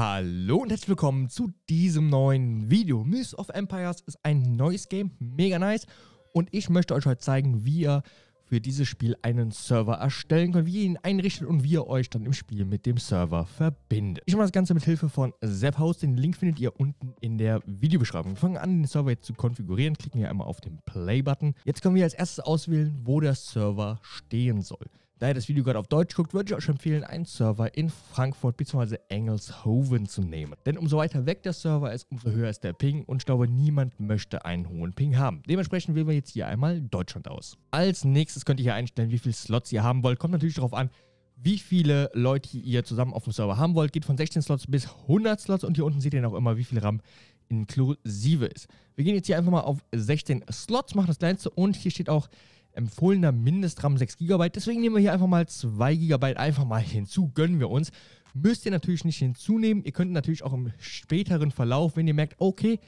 Hallo und herzlich willkommen zu diesem neuen Video. Myths of Empires ist ein neues Game, mega nice. Und ich möchte euch heute zeigen, wie ihr für dieses Spiel einen Server erstellen könnt, wie ihr ihn einrichtet und wie ihr euch dann im Spiel mit dem Server verbindet. Ich mache das Ganze mit Hilfe von Zephouse. Den Link findet ihr unten in der Videobeschreibung. Wir fangen an, den Server jetzt zu konfigurieren. Klicken hier einmal auf den Play-Button. Jetzt können wir als erstes auswählen, wo der Server stehen soll. Da ihr das Video gerade auf Deutsch guckt, würde ich euch empfehlen, einen Server in Frankfurt bzw. Engelshoven zu nehmen. Denn umso weiter weg der Server ist, umso höher ist der Ping und ich glaube, niemand möchte einen hohen Ping haben. Dementsprechend wählen wir jetzt hier einmal Deutschland aus. Als nächstes könnt ihr hier einstellen, wie viele Slots ihr haben wollt. Kommt natürlich darauf an, wie viele Leute ihr zusammen auf dem Server haben wollt. Geht von 16 Slots bis 100 Slots und hier unten seht ihr auch immer, wie viel RAM inklusive ist. Wir gehen jetzt hier einfach mal auf 16 Slots, machen das kleinste und hier steht auch empfohlener Mindestram 6 GB. Deswegen nehmen wir hier einfach mal 2 GB einfach mal hinzu, gönnen wir uns. Müsst ihr natürlich nicht hinzunehmen. Ihr könnt natürlich auch im späteren Verlauf, wenn ihr merkt, okay,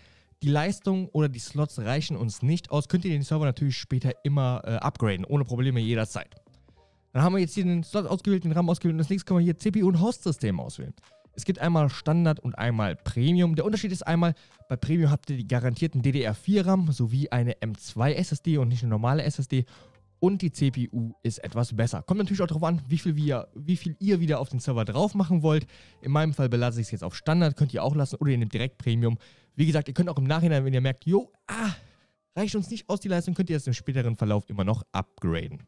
die Leistung oder die Slots reichen uns nicht aus, könnt ihr den Server natürlich später immer äh, upgraden, ohne Probleme jederzeit. Dann haben wir jetzt hier den Slot ausgewählt, den RAM ausgewählt und das nächste können wir hier CPU und Hostsystem auswählen. Es gibt einmal Standard und einmal Premium. Der Unterschied ist einmal, bei Premium habt ihr die garantierten DDR4-RAM sowie eine M2-SSD und nicht eine normale SSD. Und die CPU ist etwas besser. Kommt natürlich auch darauf an, wie viel, wir, wie viel ihr wieder auf den Server drauf machen wollt. In meinem Fall belasse ich es jetzt auf Standard, könnt ihr auch lassen oder ihr nehmt direkt Premium. Wie gesagt, ihr könnt auch im Nachhinein, wenn ihr merkt, jo, ah, reicht uns nicht aus die Leistung, könnt ihr das im späteren Verlauf immer noch upgraden.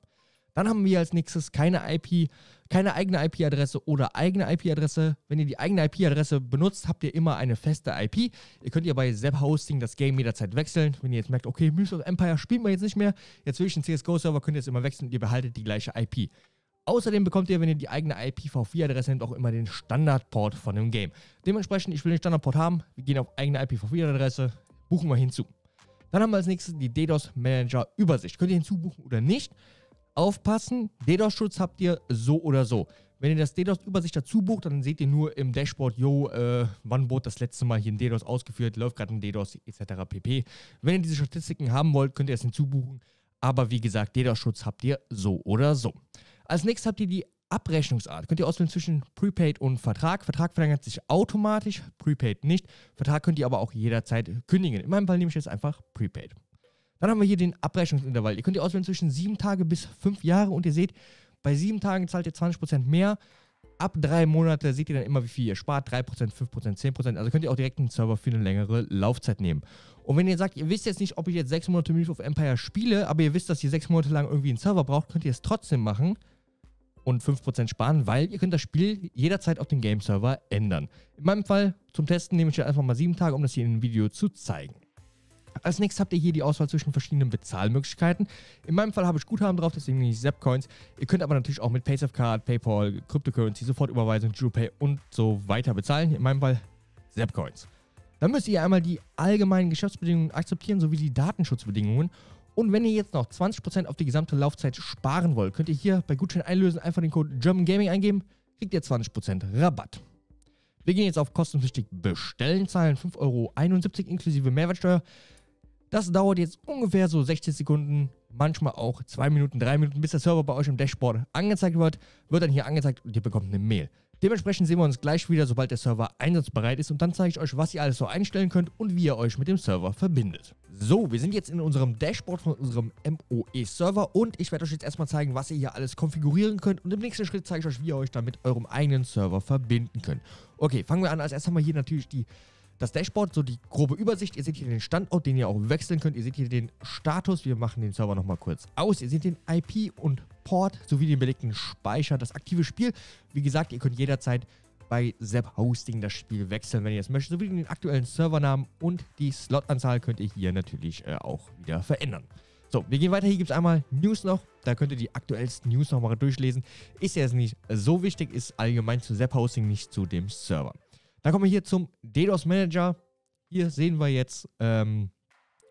Dann haben wir als nächstes keine IP, keine eigene IP-Adresse oder eigene IP-Adresse. Wenn ihr die eigene IP-Adresse benutzt, habt ihr immer eine feste IP. Ihr könnt ihr bei Zap Hosting das Game jederzeit wechseln. Wenn ihr jetzt merkt, okay, Myth of Empire spielt man jetzt nicht mehr, jetzt will ich einen CSGO-Server, könnt ihr jetzt immer wechseln und ihr behaltet die gleiche IP. Außerdem bekommt ihr, wenn ihr die eigene IPv4-Adresse nehmt, auch immer den Standardport von dem Game. Dementsprechend, ich will den Standardport haben, wir gehen auf eigene IPv4-Adresse, buchen wir hinzu. Dann haben wir als nächstes die DDoS Manager Übersicht. Könnt ihr hinzubuchen oder nicht? Aufpassen, DDoS-Schutz habt ihr so oder so. Wenn ihr das DDoS übersicht dazu bucht, dann seht ihr nur im Dashboard, yo, äh, wann wurde das letzte Mal hier ein DDoS ausgeführt, läuft gerade ein DDoS etc. pp. Wenn ihr diese Statistiken haben wollt, könnt ihr es hinzubuchen. Aber wie gesagt, DDoS-Schutz habt ihr so oder so. Als nächstes habt ihr die Abrechnungsart. Könnt ihr auswählen zwischen Prepaid und Vertrag. Vertrag verlängert sich automatisch, Prepaid nicht. Vertrag könnt ihr aber auch jederzeit kündigen. In meinem Fall nehme ich jetzt einfach Prepaid. Dann haben wir hier den Abrechnungsintervall. Ihr könnt ihr auswählen zwischen 7 Tage bis 5 Jahre und ihr seht, bei 7 Tagen zahlt ihr 20% mehr. Ab 3 Monate seht ihr dann immer, wie viel ihr spart. 3%, 5%, 10%. Also könnt ihr auch direkt einen Server für eine längere Laufzeit nehmen. Und wenn ihr sagt, ihr wisst jetzt nicht, ob ich jetzt 6 Monate Myth of Empire spiele, aber ihr wisst, dass ihr 6 Monate lang irgendwie einen Server braucht, könnt ihr es trotzdem machen und 5% sparen, weil ihr könnt das Spiel jederzeit auf den Game-Server ändern. In meinem Fall zum Testen nehme ich jetzt einfach mal 7 Tage, um das hier in einem Video zu zeigen. Als nächstes habt ihr hier die Auswahl zwischen verschiedenen Bezahlmöglichkeiten. In meinem Fall habe ich Guthaben drauf, deswegen nehme ich Zapcoins. Ihr könnt aber natürlich auch mit PaySafe Card, PayPal, Cryptocurrency, Sofortüberweisung, JuPay und so weiter bezahlen. In meinem Fall Zapcoins. Dann müsst ihr einmal die allgemeinen Geschäftsbedingungen akzeptieren sowie die Datenschutzbedingungen. Und wenn ihr jetzt noch 20% auf die gesamte Laufzeit sparen wollt, könnt ihr hier bei Gutschein einlösen einfach den Code GermanGaming eingeben, kriegt ihr 20% Rabatt. Wir gehen jetzt auf kostenpflichtig bestellen, zahlen 5,71 Euro inklusive Mehrwertsteuer. Das dauert jetzt ungefähr so 60 Sekunden, manchmal auch 2 Minuten, 3 Minuten, bis der Server bei euch im Dashboard angezeigt wird. Wird dann hier angezeigt und ihr bekommt eine Mail. Dementsprechend sehen wir uns gleich wieder, sobald der Server einsatzbereit ist und dann zeige ich euch, was ihr alles so einstellen könnt und wie ihr euch mit dem Server verbindet. So, wir sind jetzt in unserem Dashboard von unserem MOE-Server und ich werde euch jetzt erstmal zeigen, was ihr hier alles konfigurieren könnt und im nächsten Schritt zeige ich euch, wie ihr euch dann mit eurem eigenen Server verbinden könnt. Okay, fangen wir an. Als erstes haben wir hier natürlich die das Dashboard, so die grobe Übersicht. Ihr seht hier den Standort, den ihr auch wechseln könnt. Ihr seht hier den Status. Wir machen den Server nochmal kurz aus. Ihr seht den IP und Port sowie den belegten Speicher, das aktive Spiel. Wie gesagt, ihr könnt jederzeit bei Zap Hosting das Spiel wechseln, wenn ihr es möchtet. Sowie den aktuellen Servernamen und die Slotanzahl könnt ihr hier natürlich äh, auch wieder verändern. So, wir gehen weiter. Hier gibt es einmal News noch. Da könnt ihr die aktuellsten News nochmal durchlesen. Ist ja jetzt nicht so wichtig, ist allgemein zu Zap Hosting, nicht zu dem Server. Dann kommen wir hier zum DDoS Manager. Hier sehen wir jetzt ähm,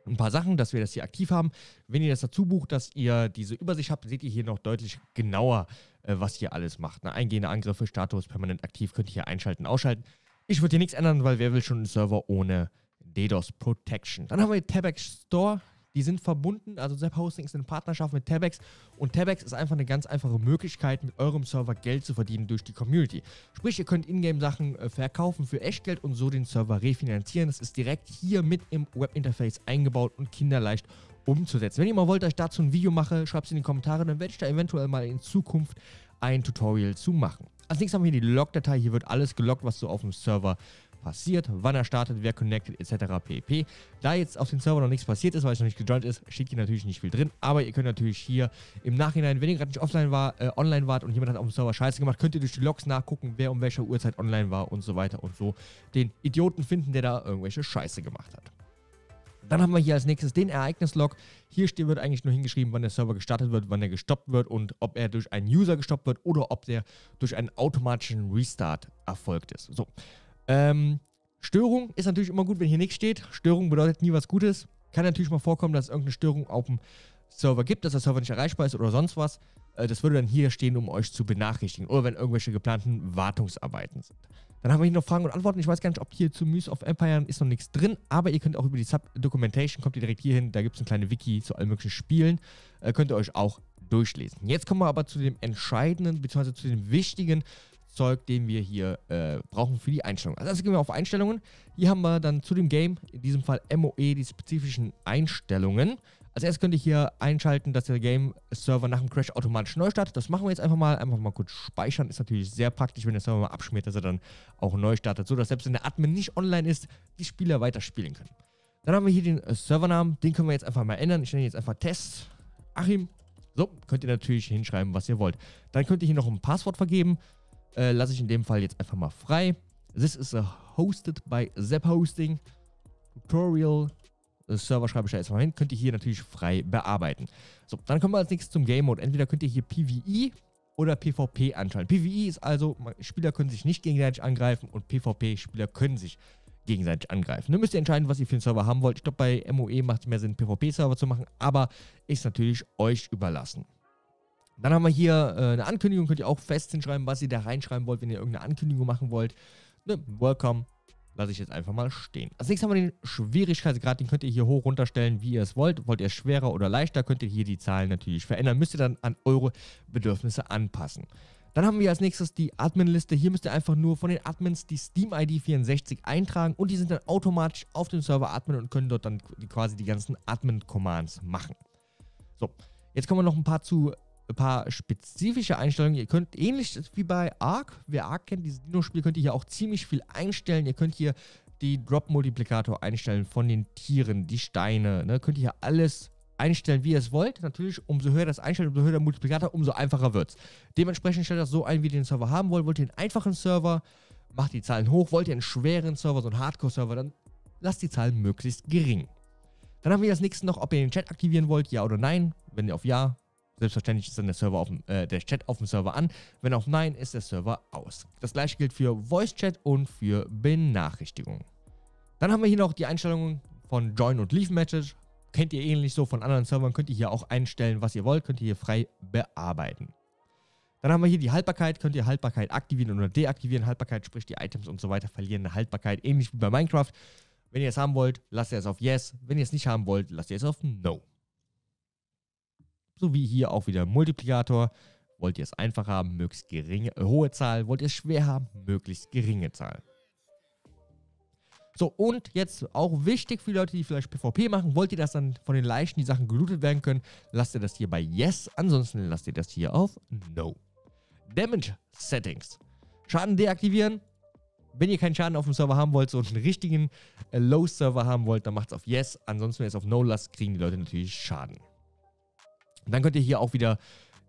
ein paar Sachen, dass wir das hier aktiv haben. Wenn ihr das dazu bucht, dass ihr diese Übersicht habt, seht ihr hier noch deutlich genauer, äh, was hier alles macht. Ne? Eingehende Angriffe, Status permanent aktiv, könnt ihr hier einschalten, ausschalten. Ich würde hier nichts ändern, weil wer will schon einen Server ohne DDoS Protection? Dann haben wir Tabac Store. Die sind verbunden, also Zap Hosting ist in Partnerschaft mit Tabex und Tabex ist einfach eine ganz einfache Möglichkeit, mit eurem Server Geld zu verdienen durch die Community. Sprich, ihr könnt Ingame-Sachen äh, verkaufen für Echtgeld und so den Server refinanzieren. Das ist direkt hier mit im Webinterface eingebaut und kinderleicht umzusetzen. Wenn ihr mal wollt, dass ich dazu ein Video mache, schreibt es in die Kommentare, dann werde ich da eventuell mal in Zukunft ein Tutorial zu machen. Als nächstes haben wir hier die Log-Datei. Hier wird alles gelockt, was so auf dem Server passiert, wann er startet, wer connected etc. pp. Da jetzt auf dem Server noch nichts passiert ist, weil es noch nicht gejoint ist, steht hier natürlich nicht viel drin. Aber ihr könnt natürlich hier im Nachhinein, wenn ihr gerade nicht offline war, äh, online wart und jemand hat auf dem Server Scheiße gemacht, könnt ihr durch die Logs nachgucken, wer um welcher Uhrzeit online war und so weiter und so den Idioten finden, der da irgendwelche Scheiße gemacht hat. Dann haben wir hier als nächstes den Ereignislog. Hier wird eigentlich nur hingeschrieben, wann der Server gestartet wird, wann er gestoppt wird und ob er durch einen User gestoppt wird oder ob der durch einen automatischen Restart erfolgt ist. So, ähm, Störung ist natürlich immer gut, wenn hier nichts steht. Störung bedeutet nie was Gutes. Kann natürlich mal vorkommen, dass es irgendeine Störung auf dem Server gibt, dass der Server nicht erreichbar ist oder sonst was. Äh, das würde dann hier stehen, um euch zu benachrichtigen. Oder wenn irgendwelche geplanten Wartungsarbeiten sind. Dann haben wir hier noch Fragen und Antworten. Ich weiß gar nicht, ob hier zu Muse of Empire ist noch nichts drin, aber ihr könnt auch über die Sub-Documentation, kommt ihr direkt hier hin, da gibt es eine kleine Wiki zu allen möglichen Spielen, äh, könnt ihr euch auch durchlesen. Jetzt kommen wir aber zu dem entscheidenden, beziehungsweise zu dem wichtigen Zeug, den wir hier äh, brauchen für die Einstellungen. Also das gehen wir auf Einstellungen. Hier haben wir dann zu dem Game, in diesem Fall MOE, die spezifischen Einstellungen. Als erstes könnt ihr hier einschalten, dass der Game-Server nach dem Crash automatisch neu startet. Das machen wir jetzt einfach mal. Einfach mal kurz speichern. Ist natürlich sehr praktisch, wenn der Server mal abschmiert, dass er dann auch neu startet. So dass selbst wenn der Admin nicht online ist, die Spieler weiterspielen können. Dann haben wir hier den äh, Servernamen. Den können wir jetzt einfach mal ändern. Ich nenne jetzt einfach Test Achim. So, könnt ihr natürlich hinschreiben, was ihr wollt. Dann könnt ihr hier noch ein Passwort vergeben. Äh, lasse ich in dem Fall jetzt einfach mal frei. This is a hosted by Zap Hosting. Tutorial Server schreibe ich da jetzt mal hin, könnt ihr hier natürlich frei bearbeiten. So, dann kommen wir als nächstes zum Game Mode. Entweder könnt ihr hier PvE oder PvP anschalten. PvE ist also, Spieler können sich nicht gegenseitig angreifen und PvP-Spieler können sich gegenseitig angreifen. Dann müsst ihr entscheiden, was ihr für einen Server haben wollt. Ich glaube, bei MOE macht es mehr Sinn, PvP-Server zu machen, aber ist natürlich euch überlassen. Dann haben wir hier äh, eine Ankündigung, könnt ihr auch fest hinschreiben, was ihr da reinschreiben wollt, wenn ihr irgendeine Ankündigung machen wollt. Ne, welcome, lasse ich jetzt einfach mal stehen. Als nächstes haben wir den Schwierigkeitsgrad, den könnt ihr hier hoch runterstellen, wie ihr es wollt. Wollt ihr es schwerer oder leichter, könnt ihr hier die Zahlen natürlich verändern. Müsst ihr dann an eure Bedürfnisse anpassen. Dann haben wir als nächstes die Admin-Liste. Hier müsst ihr einfach nur von den Admins die Steam-ID 64 eintragen und die sind dann automatisch auf dem Server Admin und können dort dann quasi die ganzen Admin-Commands machen. So, jetzt kommen wir noch ein paar zu ein paar spezifische Einstellungen. Ihr könnt ähnlich wie bei Ark, wer Ark kennt, dieses Dino-Spiel, könnt ihr hier auch ziemlich viel einstellen. Ihr könnt hier die Drop-Multiplikator einstellen von den Tieren, die Steine. Ne? Könnt ihr hier alles einstellen, wie ihr es wollt. Natürlich, umso höher das Einstellen, umso höher der Multiplikator, umso einfacher wird es. Dementsprechend stellt das so ein, wie ihr den Server haben wollt. Wollt ihr einen einfachen Server, macht die Zahlen hoch. Wollt ihr einen schweren Server, so einen Hardcore-Server, dann lasst die Zahlen möglichst gering. Dann haben wir das nächste noch, ob ihr den Chat aktivieren wollt, ja oder nein. Wenn ihr auf Ja Selbstverständlich ist dann der, Server auf dem, äh, der Chat auf dem Server an. Wenn auch Nein, ist der Server aus. Das gleiche gilt für Voice Chat und für Benachrichtigungen. Dann haben wir hier noch die Einstellungen von Join und Leave Matches. Kennt ihr ähnlich so von anderen Servern, könnt ihr hier auch einstellen, was ihr wollt, könnt ihr hier frei bearbeiten. Dann haben wir hier die Haltbarkeit, könnt ihr Haltbarkeit aktivieren oder deaktivieren. Haltbarkeit, sprich die Items und so weiter, verlieren eine Haltbarkeit, ähnlich wie bei Minecraft. Wenn ihr es haben wollt, lasst ihr es auf Yes. Wenn ihr es nicht haben wollt, lasst ihr es auf No. Sowie hier auch wieder Multiplikator. Wollt ihr es einfach haben, möglichst geringe, äh, hohe Zahl. Wollt ihr es schwer haben, möglichst geringe Zahl. So, und jetzt auch wichtig für die Leute, die vielleicht PvP machen, wollt ihr, dass dann von den Leichen die Sachen gelootet werden können, lasst ihr das hier bei Yes, ansonsten lasst ihr das hier auf No. Damage Settings. Schaden deaktivieren. Wenn ihr keinen Schaden auf dem Server haben wollt, und einen richtigen äh, Low-Server haben wollt, dann macht es auf Yes. Ansonsten, wenn ihr es auf No lasst, kriegen die Leute natürlich Schaden. Und dann könnt ihr hier auch wieder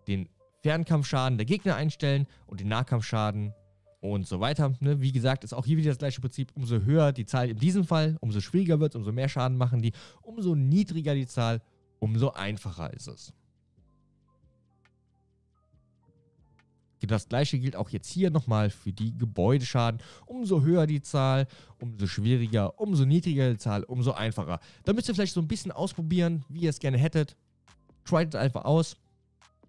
den Fernkampfschaden der Gegner einstellen und den Nahkampfschaden und so weiter. Ne? Wie gesagt, ist auch hier wieder das gleiche Prinzip. Umso höher die Zahl in diesem Fall, umso schwieriger wird es, umso mehr Schaden machen die. Umso niedriger die Zahl, umso einfacher ist es. Genau, das gleiche gilt auch jetzt hier nochmal für die Gebäudeschaden. Umso höher die Zahl, umso schwieriger, umso niedriger die Zahl, umso einfacher. Da müsst ihr vielleicht so ein bisschen ausprobieren, wie ihr es gerne hättet. Tryt einfach aus,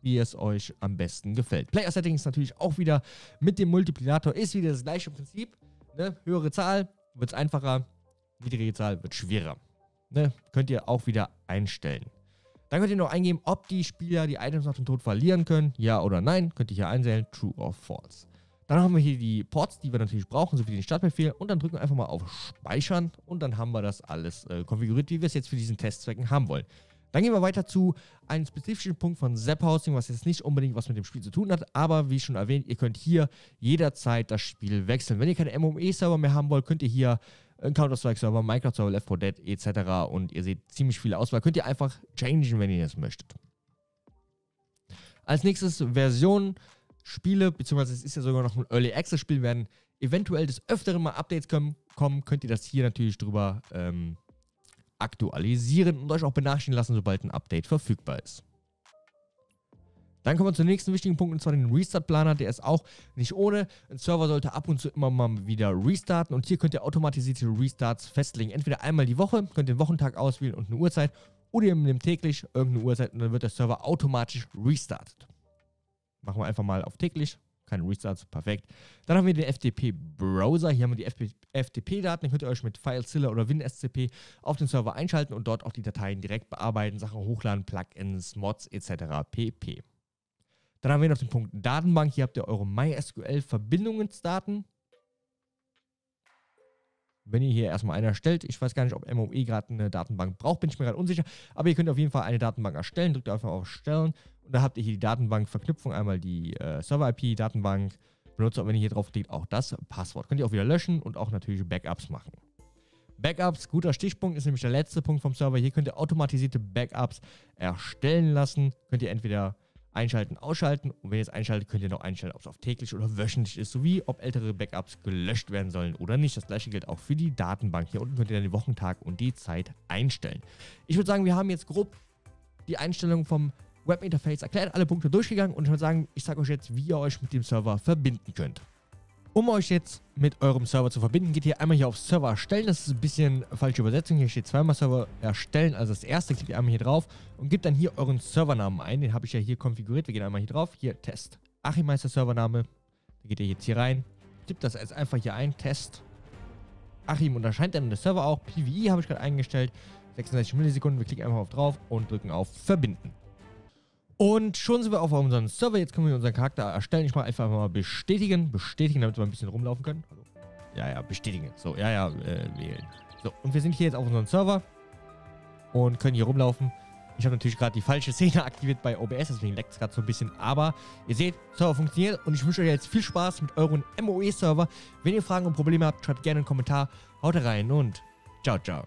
wie es euch am besten gefällt. Player Settings natürlich auch wieder mit dem Multiplikator ist wieder das gleiche Prinzip. Ne? Höhere Zahl wird es einfacher, niedrige Zahl wird schwerer. Ne? Könnt ihr auch wieder einstellen. Dann könnt ihr noch eingeben, ob die Spieler die Items nach dem Tod verlieren können. Ja oder nein. Könnt ihr hier einstellen. True or False. Dann haben wir hier die Ports, die wir natürlich brauchen, sowie den Startbefehl. Und dann drücken wir einfach mal auf Speichern. Und dann haben wir das alles äh, konfiguriert, wie wir es jetzt für diesen Testzwecken haben wollen. Dann gehen wir weiter zu einem spezifischen Punkt von Zap Housing, was jetzt nicht unbedingt was mit dem Spiel zu tun hat, aber wie schon erwähnt, ihr könnt hier jederzeit das Spiel wechseln. Wenn ihr keine MME-Server mehr haben wollt, könnt ihr hier einen Counter-Strike-Server, Minecraft-Server, Left 4 Dead etc. Und ihr seht ziemlich viele Auswahl. Könnt ihr einfach changen, wenn ihr das möchtet. Als nächstes Version, Spiele, beziehungsweise es ist ja sogar noch ein Early Access-Spiel, werden eventuell des Öfteren mal Updates kommen. Könnt ihr das hier natürlich drüber ähm, aktualisieren und euch auch benachrichtigen lassen, sobald ein Update verfügbar ist. Dann kommen wir zum nächsten wichtigen Punkt und zwar den Restart-Planer. Der ist auch nicht ohne. Ein Server sollte ab und zu immer mal wieder restarten und hier könnt ihr automatisierte Restarts festlegen. Entweder einmal die Woche, könnt ihr den Wochentag auswählen und eine Uhrzeit oder ihr nehmt täglich irgendeine Uhrzeit und dann wird der Server automatisch restartet. Machen wir einfach mal auf täglich keine Restarts, perfekt. Dann haben wir den FTP-Browser. Hier haben wir die FTP-Daten. Ihr Könnt euch mit FileZilla oder WinSCP auf den Server einschalten und dort auch die Dateien direkt bearbeiten, Sachen hochladen, Plugins, Mods etc. pp. Dann haben wir noch den Punkt Datenbank. Hier habt ihr eure MySQL-Verbindungsdaten wenn ihr hier erstmal eine erstellt. Ich weiß gar nicht, ob MOE gerade eine Datenbank braucht, bin ich mir gerade unsicher. Aber ihr könnt auf jeden Fall eine Datenbank erstellen. Drückt einfach auf Erstellen und da habt ihr hier die Datenbankverknüpfung, einmal die äh, Server-IP, Datenbank, Benutzt Und wenn ihr hier drauf klickt, auch das Passwort. Könnt ihr auch wieder löschen und auch natürlich Backups machen. Backups, guter Stichpunkt, ist nämlich der letzte Punkt vom Server. Hier könnt ihr automatisierte Backups erstellen lassen. Könnt ihr entweder einschalten, ausschalten. Und wenn ihr es einschaltet, könnt ihr noch einstellen, ob es auf täglich oder wöchentlich ist, sowie ob ältere Backups gelöscht werden sollen oder nicht. Das gleiche gilt auch für die Datenbank. Hier unten könnt ihr dann den Wochentag und die Zeit einstellen. Ich würde sagen, wir haben jetzt grob die Einstellung vom Webinterface erklärt, alle Punkte durchgegangen und ich würde sagen, ich sage euch jetzt, wie ihr euch mit dem Server verbinden könnt. Um euch jetzt mit eurem Server zu verbinden, geht ihr einmal hier auf Server erstellen. Das ist ein bisschen falsche Übersetzung. Hier steht zweimal Server erstellen. Also das erste klickt ihr einmal hier drauf und gebt dann hier euren Servernamen ein. Den habe ich ja hier konfiguriert. Wir gehen einmal hier drauf. Hier Test. Achim heißt der Servername. Da geht ihr jetzt hier rein. Tippt das jetzt einfach hier ein. Test. Achim. Und da dann der Server auch. PVI e habe ich gerade eingestellt. 36 Millisekunden. Wir klicken einfach auf drauf und drücken auf Verbinden. Und schon sind wir auf unserem Server. Jetzt können wir unseren Charakter erstellen. Ich mal einfach mal bestätigen. Bestätigen, damit wir ein bisschen rumlaufen können. Hallo. Ja, ja, bestätigen. So, ja, ja, äh, wählen. So, und wir sind hier jetzt auf unserem Server. Und können hier rumlaufen. Ich habe natürlich gerade die falsche Szene aktiviert bei OBS, deswegen leckt es gerade so ein bisschen. Aber ihr seht, Server funktioniert und ich wünsche euch jetzt viel Spaß mit euren MOE-Server. Wenn ihr Fragen und Probleme habt, schreibt gerne einen Kommentar. Haut rein und ciao, ciao.